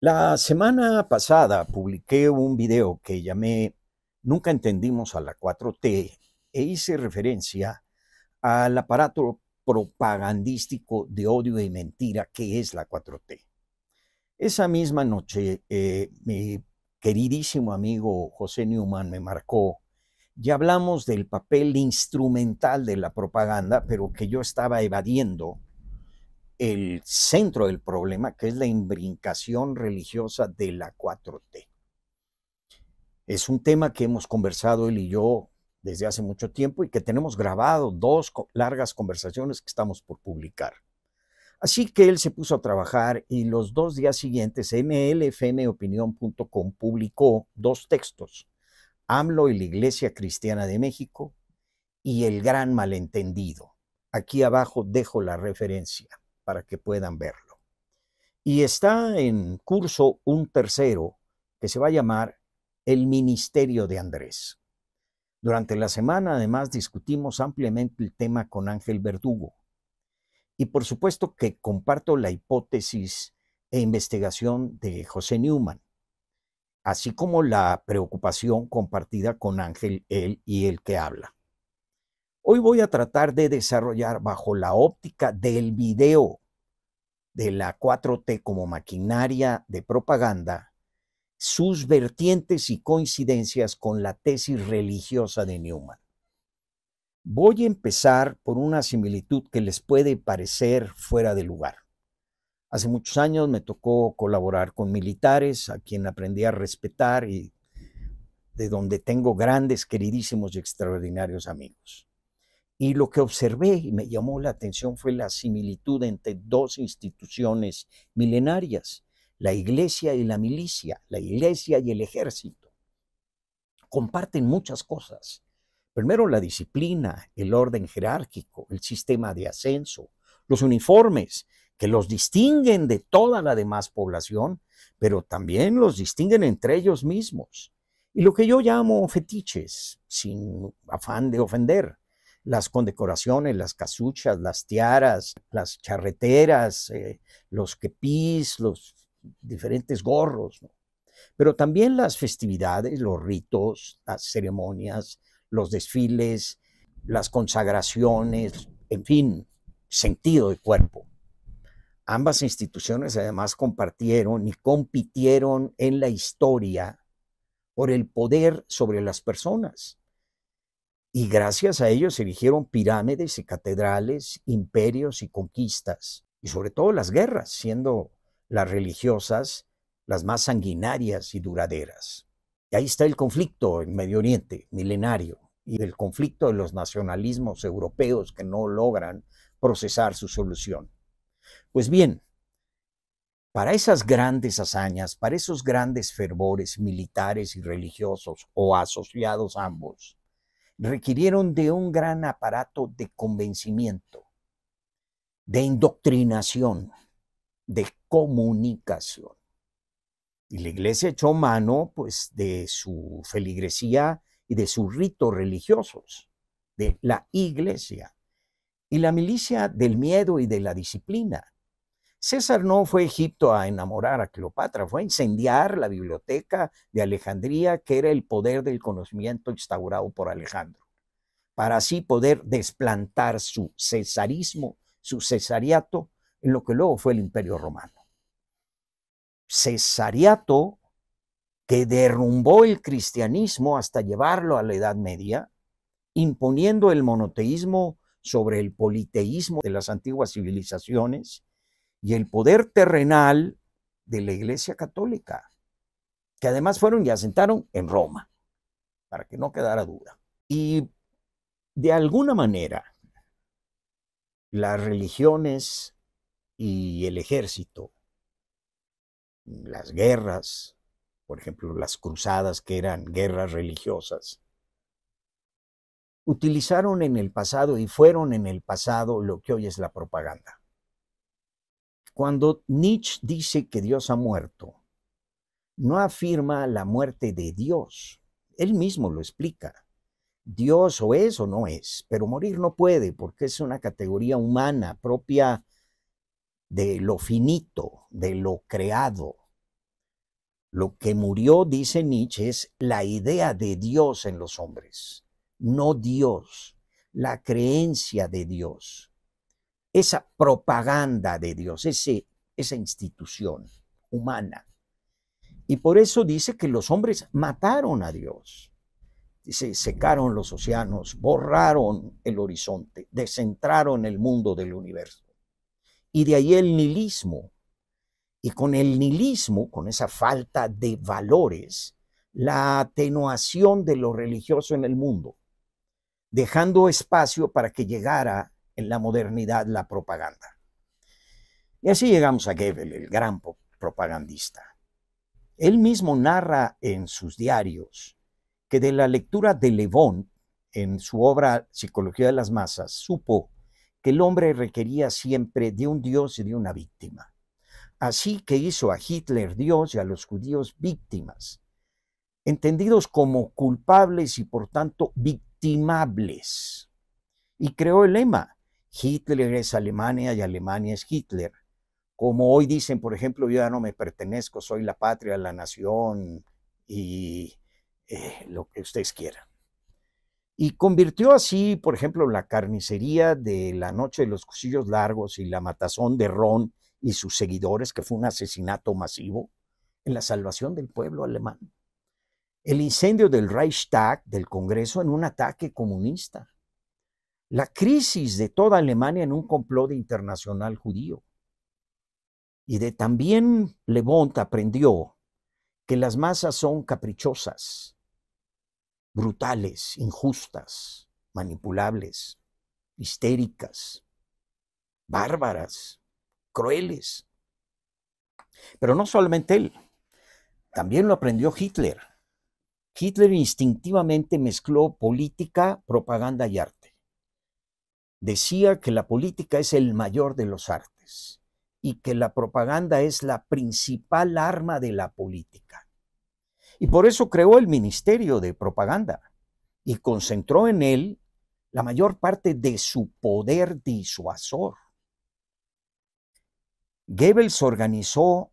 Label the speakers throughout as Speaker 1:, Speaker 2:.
Speaker 1: La semana pasada publiqué un video que llamé Nunca entendimos a la 4T e hice referencia al aparato propagandístico de odio y mentira que es la 4T. Esa misma noche eh, mi queridísimo amigo José Newman me marcó y hablamos del papel instrumental de la propaganda, pero que yo estaba evadiendo el centro del problema, que es la imbrincación religiosa de la 4T. Es un tema que hemos conversado él y yo desde hace mucho tiempo y que tenemos grabado dos largas conversaciones que estamos por publicar. Así que él se puso a trabajar y los dos días siguientes mlfmopinión.com publicó dos textos, AMLO y la Iglesia Cristiana de México y El Gran Malentendido. Aquí abajo dejo la referencia para que puedan verlo. Y está en curso un tercero que se va a llamar El Ministerio de Andrés. Durante la semana además discutimos ampliamente el tema con Ángel Verdugo. Y por supuesto que comparto la hipótesis e investigación de José Newman, así como la preocupación compartida con Ángel, él y el que habla. Hoy voy a tratar de desarrollar bajo la óptica del video de la 4T como maquinaria de propaganda sus vertientes y coincidencias con la tesis religiosa de Newman. Voy a empezar por una similitud que les puede parecer fuera de lugar. Hace muchos años me tocó colaborar con militares a quien aprendí a respetar y de donde tengo grandes, queridísimos y extraordinarios amigos. Y lo que observé y me llamó la atención fue la similitud entre dos instituciones milenarias, la iglesia y la milicia, la iglesia y el ejército. Comparten muchas cosas. Primero la disciplina, el orden jerárquico, el sistema de ascenso, los uniformes, que los distinguen de toda la demás población, pero también los distinguen entre ellos mismos. Y lo que yo llamo fetiches, sin afán de ofender, las condecoraciones, las casuchas, las tiaras, las charreteras, eh, los kepis, los diferentes gorros. Pero también las festividades, los ritos, las ceremonias, los desfiles, las consagraciones, en fin, sentido de cuerpo. Ambas instituciones además compartieron y compitieron en la historia por el poder sobre las personas. Y gracias a ellos se erigieron pirámides y catedrales, imperios y conquistas, y sobre todo las guerras, siendo las religiosas las más sanguinarias y duraderas. Y ahí está el conflicto en Medio Oriente, milenario, y el conflicto de los nacionalismos europeos que no logran procesar su solución. Pues bien, para esas grandes hazañas, para esos grandes fervores militares y religiosos o asociados ambos, requirieron de un gran aparato de convencimiento, de indoctrinación, de comunicación. Y la iglesia echó mano pues de su feligresía y de sus ritos religiosos, de la iglesia, y la milicia del miedo y de la disciplina, César no fue a Egipto a enamorar a Cleopatra, fue a incendiar la biblioteca de Alejandría, que era el poder del conocimiento instaurado por Alejandro, para así poder desplantar su cesarismo, su cesariato, en lo que luego fue el imperio romano. Cesariato que derrumbó el cristianismo hasta llevarlo a la Edad Media, imponiendo el monoteísmo sobre el politeísmo de las antiguas civilizaciones y el poder terrenal de la Iglesia Católica, que además fueron y asentaron en Roma, para que no quedara duda. Y de alguna manera, las religiones y el ejército, las guerras, por ejemplo, las cruzadas que eran guerras religiosas, utilizaron en el pasado y fueron en el pasado lo que hoy es la propaganda. Cuando Nietzsche dice que Dios ha muerto, no afirma la muerte de Dios. Él mismo lo explica. Dios o es o no es, pero morir no puede porque es una categoría humana propia de lo finito, de lo creado. Lo que murió, dice Nietzsche, es la idea de Dios en los hombres, no Dios, la creencia de Dios esa propaganda de Dios, ese, esa institución humana. Y por eso dice que los hombres mataron a Dios. Dice, secaron los océanos, borraron el horizonte, descentraron el mundo del universo. Y de ahí el nihilismo. Y con el nihilismo, con esa falta de valores, la atenuación de lo religioso en el mundo, dejando espacio para que llegara en la modernidad la propaganda. Y así llegamos a Goebbels, el gran propagandista. Él mismo narra en sus diarios que de la lectura de Levón en su obra Psicología de las Masas supo que el hombre requería siempre de un dios y de una víctima. Así que hizo a Hitler dios y a los judíos víctimas, entendidos como culpables y por tanto victimables. Y creó el lema, Hitler es Alemania y Alemania es Hitler. Como hoy dicen, por ejemplo, yo ya no me pertenezco, soy la patria, la nación y eh, lo que ustedes quieran. Y convirtió así, por ejemplo, la carnicería de la Noche de los Cuchillos Largos y la matazón de Ron y sus seguidores, que fue un asesinato masivo, en la salvación del pueblo alemán. El incendio del Reichstag, del Congreso, en un ataque comunista la crisis de toda Alemania en un complot internacional judío. Y de también Le aprendió que las masas son caprichosas, brutales, injustas, manipulables, histéricas, bárbaras, crueles. Pero no solamente él, también lo aprendió Hitler. Hitler instintivamente mezcló política, propaganda y arte decía que la política es el mayor de los artes y que la propaganda es la principal arma de la política. Y por eso creó el Ministerio de Propaganda y concentró en él la mayor parte de su poder disuasor. Goebbels organizó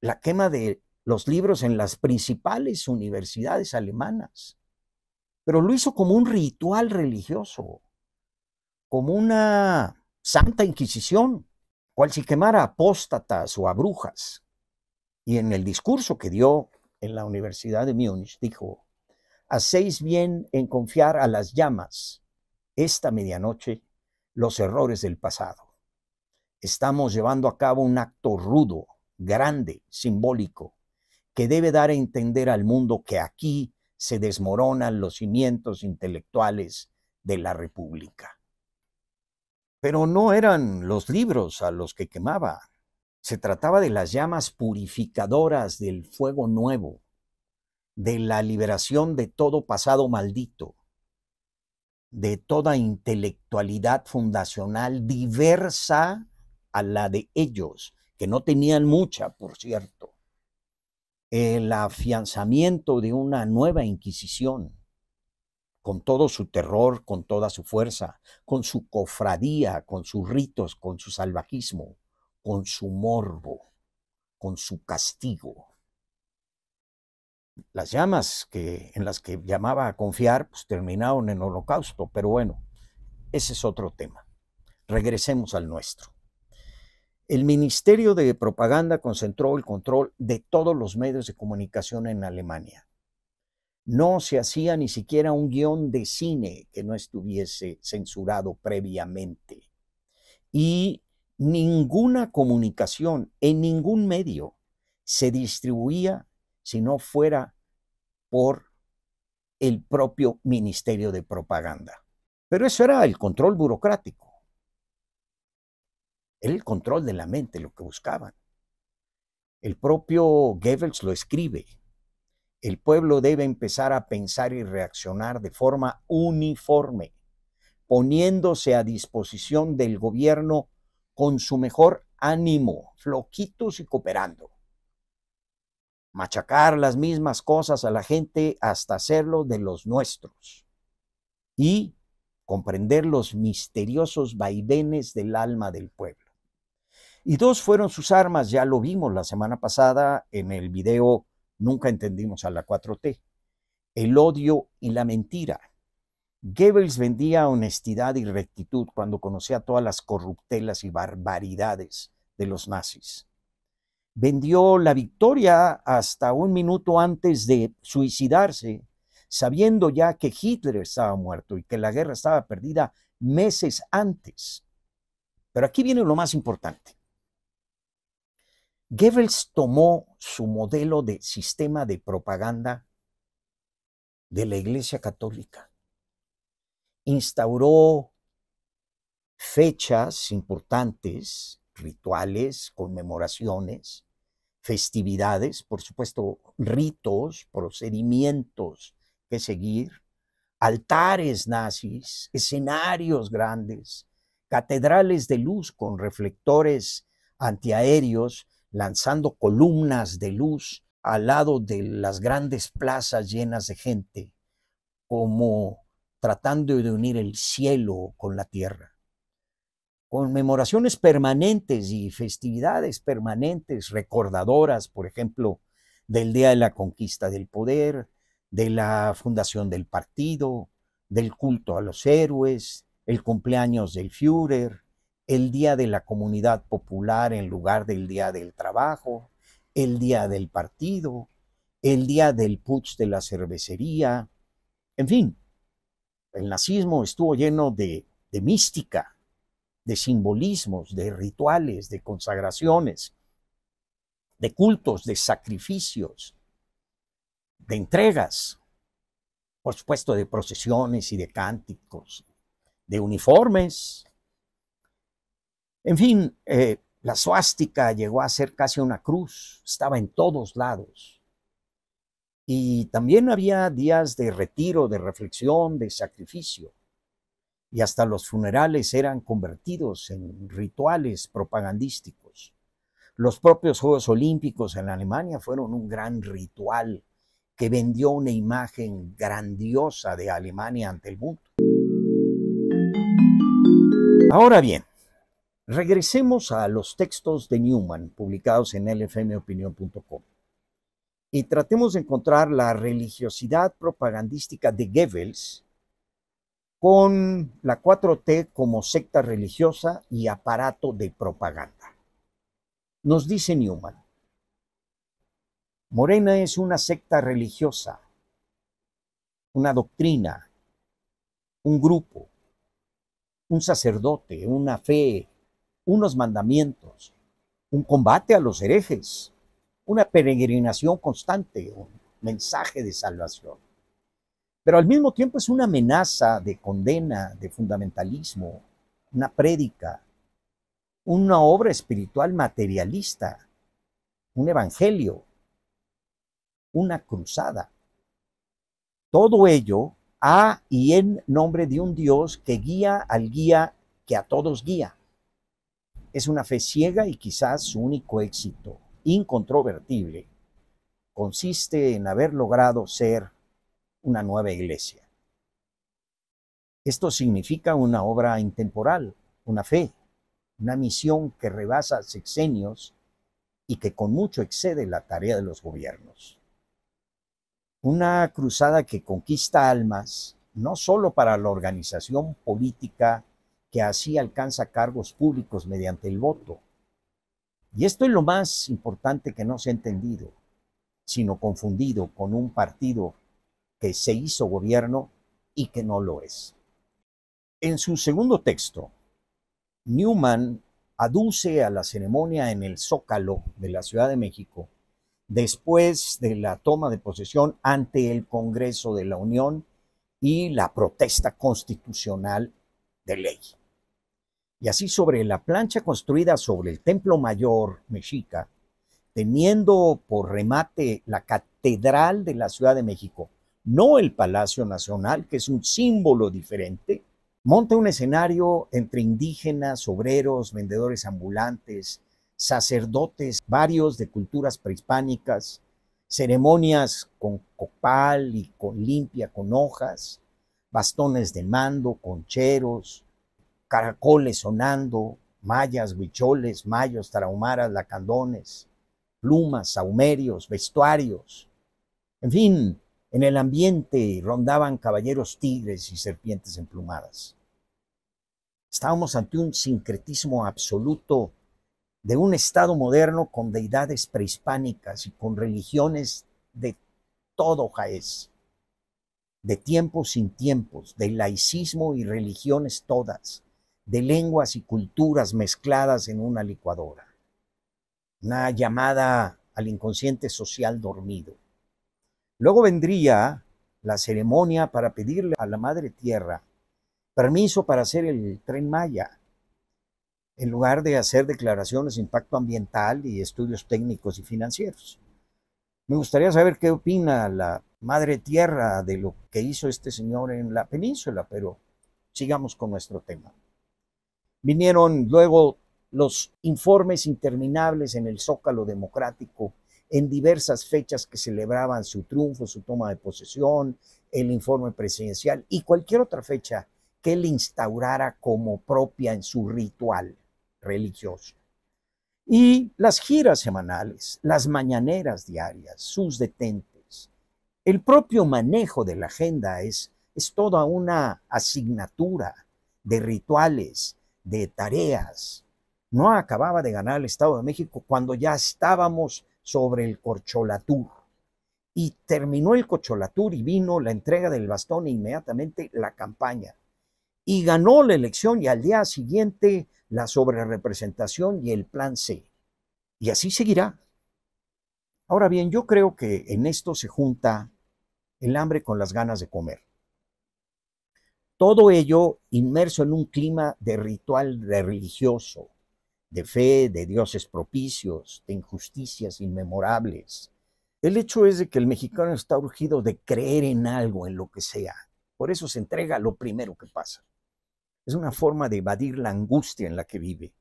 Speaker 1: la quema de los libros en las principales universidades alemanas, pero lo hizo como un ritual religioso como una santa inquisición, cual si quemara apóstatas o a brujas. Y en el discurso que dio en la Universidad de Múnich dijo, hacéis bien en confiar a las llamas esta medianoche los errores del pasado. Estamos llevando a cabo un acto rudo, grande, simbólico, que debe dar a entender al mundo que aquí se desmoronan los cimientos intelectuales de la República. Pero no eran los libros a los que quemaba. Se trataba de las llamas purificadoras del fuego nuevo, de la liberación de todo pasado maldito, de toda intelectualidad fundacional diversa a la de ellos, que no tenían mucha, por cierto. El afianzamiento de una nueva inquisición con todo su terror, con toda su fuerza, con su cofradía, con sus ritos, con su salvajismo, con su morbo, con su castigo. Las llamas que, en las que llamaba a confiar pues, terminaron en holocausto, pero bueno, ese es otro tema. Regresemos al nuestro. El Ministerio de Propaganda concentró el control de todos los medios de comunicación en Alemania. No se hacía ni siquiera un guión de cine que no estuviese censurado previamente. Y ninguna comunicación en ningún medio se distribuía si no fuera por el propio Ministerio de Propaganda. Pero eso era el control burocrático. Era el control de la mente lo que buscaban. El propio Goebbels lo escribe el pueblo debe empezar a pensar y reaccionar de forma uniforme, poniéndose a disposición del gobierno con su mejor ánimo, floquitos y cooperando. Machacar las mismas cosas a la gente hasta hacerlo de los nuestros. Y comprender los misteriosos vaivenes del alma del pueblo. Y dos fueron sus armas, ya lo vimos la semana pasada en el video Nunca entendimos a la 4T. El odio y la mentira. Goebbels vendía honestidad y rectitud cuando conocía todas las corruptelas y barbaridades de los nazis. Vendió la victoria hasta un minuto antes de suicidarse, sabiendo ya que Hitler estaba muerto y que la guerra estaba perdida meses antes. Pero aquí viene lo más importante. Goebbels tomó su modelo de sistema de propaganda de la Iglesia Católica. Instauró fechas importantes, rituales, conmemoraciones, festividades, por supuesto, ritos, procedimientos que seguir, altares nazis, escenarios grandes, catedrales de luz con reflectores antiaéreos lanzando columnas de luz al lado de las grandes plazas llenas de gente, como tratando de unir el cielo con la tierra. Conmemoraciones permanentes y festividades permanentes, recordadoras, por ejemplo, del Día de la Conquista del Poder, de la fundación del partido, del culto a los héroes, el cumpleaños del Führer, el día de la comunidad popular en lugar del día del trabajo, el día del partido, el día del putsch de la cervecería, en fin, el nazismo estuvo lleno de, de mística, de simbolismos, de rituales, de consagraciones, de cultos, de sacrificios, de entregas, por supuesto de procesiones y de cánticos, de uniformes, en fin, eh, la suástica llegó a ser casi una cruz, estaba en todos lados. Y también había días de retiro, de reflexión, de sacrificio. Y hasta los funerales eran convertidos en rituales propagandísticos. Los propios Juegos Olímpicos en Alemania fueron un gran ritual que vendió una imagen grandiosa de Alemania ante el mundo. Ahora bien, Regresemos a los textos de Newman publicados en lfmopinión.com y tratemos de encontrar la religiosidad propagandística de Goebbels con la 4T como secta religiosa y aparato de propaganda. Nos dice Newman, Morena es una secta religiosa, una doctrina, un grupo, un sacerdote, una fe, unos mandamientos, un combate a los herejes, una peregrinación constante, un mensaje de salvación. Pero al mismo tiempo es una amenaza de condena, de fundamentalismo, una prédica, una obra espiritual materialista, un evangelio, una cruzada. Todo ello a y en nombre de un Dios que guía al guía que a todos guía. Es una fe ciega y quizás su único éxito, incontrovertible, consiste en haber logrado ser una nueva iglesia. Esto significa una obra intemporal, una fe, una misión que rebasa sexenios y que con mucho excede la tarea de los gobiernos. Una cruzada que conquista almas no sólo para la organización política que así alcanza cargos públicos mediante el voto. Y esto es lo más importante que no se ha entendido, sino confundido con un partido que se hizo gobierno y que no lo es. En su segundo texto, Newman aduce a la ceremonia en el Zócalo de la Ciudad de México después de la toma de posesión ante el Congreso de la Unión y la protesta constitucional de ley y así sobre la plancha construida sobre el templo mayor mexica, teniendo por remate la catedral de la Ciudad de México, no el Palacio Nacional, que es un símbolo diferente, monta un escenario entre indígenas, obreros, vendedores ambulantes, sacerdotes, varios de culturas prehispánicas, ceremonias con copal y con limpia, con hojas, bastones de mando, concheros, caracoles sonando, mayas, huicholes, mayos, tarahumaras, lacandones, plumas, saumerios, vestuarios. En fin, en el ambiente rondaban caballeros tigres y serpientes emplumadas. Estábamos ante un sincretismo absoluto de un Estado moderno con deidades prehispánicas y con religiones de todo Jaez, de tiempos sin tiempos, de laicismo y religiones todas, de lenguas y culturas mezcladas en una licuadora. Una llamada al inconsciente social dormido. Luego vendría la ceremonia para pedirle a la Madre Tierra permiso para hacer el tren Maya, en lugar de hacer declaraciones de impacto ambiental y estudios técnicos y financieros. Me gustaría saber qué opina la Madre Tierra de lo que hizo este señor en la península, pero sigamos con nuestro tema. Vinieron luego los informes interminables en el Zócalo Democrático, en diversas fechas que celebraban su triunfo, su toma de posesión, el informe presidencial y cualquier otra fecha que él instaurara como propia en su ritual religioso. Y las giras semanales, las mañaneras diarias, sus detentes, el propio manejo de la agenda es, es toda una asignatura de rituales, de tareas. No acababa de ganar el Estado de México cuando ya estábamos sobre el corcholatur. Y terminó el corcholatur y vino la entrega del bastón e inmediatamente la campaña. Y ganó la elección y al día siguiente la sobrerepresentación y el plan C. Y así seguirá. Ahora bien, yo creo que en esto se junta el hambre con las ganas de comer. Todo ello inmerso en un clima de ritual religioso, de fe, de dioses propicios, de injusticias inmemorables. El hecho es de que el mexicano está urgido de creer en algo, en lo que sea. Por eso se entrega lo primero que pasa. Es una forma de evadir la angustia en la que vive,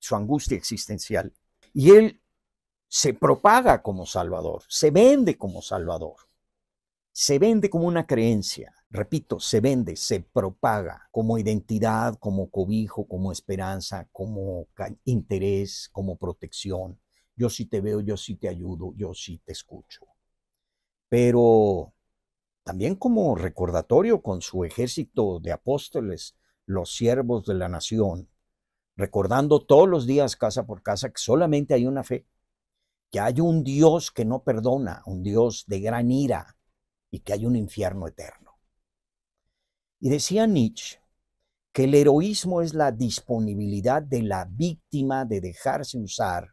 Speaker 1: su angustia existencial. Y él se propaga como Salvador, se vende como Salvador, se vende como una creencia repito, se vende, se propaga como identidad, como cobijo, como esperanza, como interés, como protección. Yo sí te veo, yo sí te ayudo, yo sí te escucho. Pero también como recordatorio con su ejército de apóstoles, los siervos de la nación, recordando todos los días casa por casa que solamente hay una fe, que hay un Dios que no perdona, un Dios de gran ira y que hay un infierno eterno. Y decía Nietzsche que el heroísmo es la disponibilidad de la víctima de dejarse usar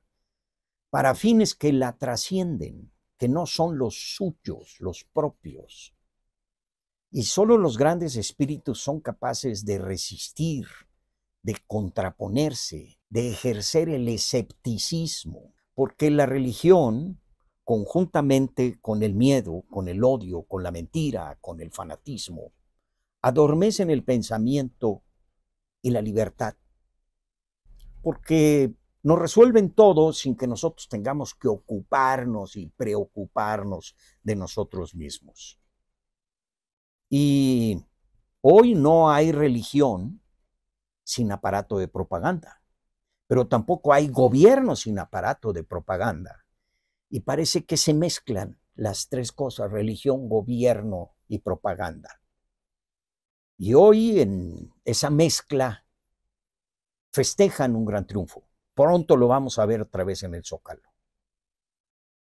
Speaker 1: para fines que la trascienden, que no son los suyos, los propios. Y solo los grandes espíritus son capaces de resistir, de contraponerse, de ejercer el escepticismo, porque la religión, conjuntamente con el miedo, con el odio, con la mentira, con el fanatismo, adormecen el pensamiento y la libertad, porque nos resuelven todo sin que nosotros tengamos que ocuparnos y preocuparnos de nosotros mismos. Y hoy no hay religión sin aparato de propaganda, pero tampoco hay gobierno sin aparato de propaganda. Y parece que se mezclan las tres cosas, religión, gobierno y propaganda. Y hoy en esa mezcla festejan un gran triunfo. Pronto lo vamos a ver otra vez en el Zócalo.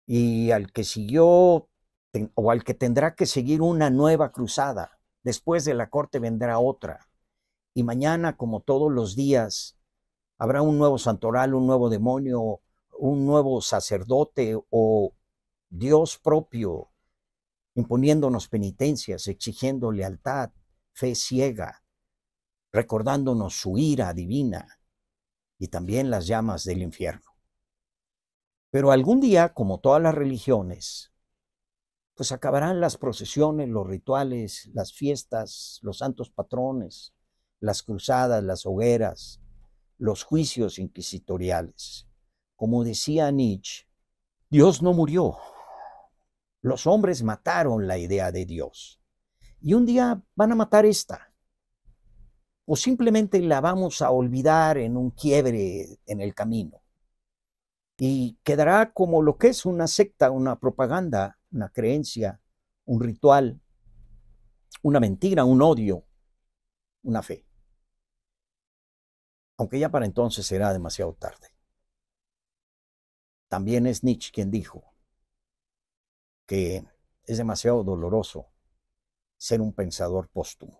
Speaker 1: Y al que siguió o al que tendrá que seguir una nueva cruzada, después de la corte vendrá otra. Y mañana, como todos los días, habrá un nuevo santoral, un nuevo demonio, un nuevo sacerdote o Dios propio imponiéndonos penitencias, exigiendo lealtad, fe ciega, recordándonos su ira divina y también las llamas del infierno. Pero algún día, como todas las religiones, pues acabarán las procesiones, los rituales, las fiestas, los santos patrones, las cruzadas, las hogueras, los juicios inquisitoriales. Como decía Nietzsche, Dios no murió. Los hombres mataron la idea de Dios y un día van a matar esta. O simplemente la vamos a olvidar en un quiebre en el camino. Y quedará como lo que es una secta, una propaganda, una creencia, un ritual, una mentira, un odio, una fe. Aunque ya para entonces será demasiado tarde. También es Nietzsche quien dijo que es demasiado doloroso ser un pensador póstumo.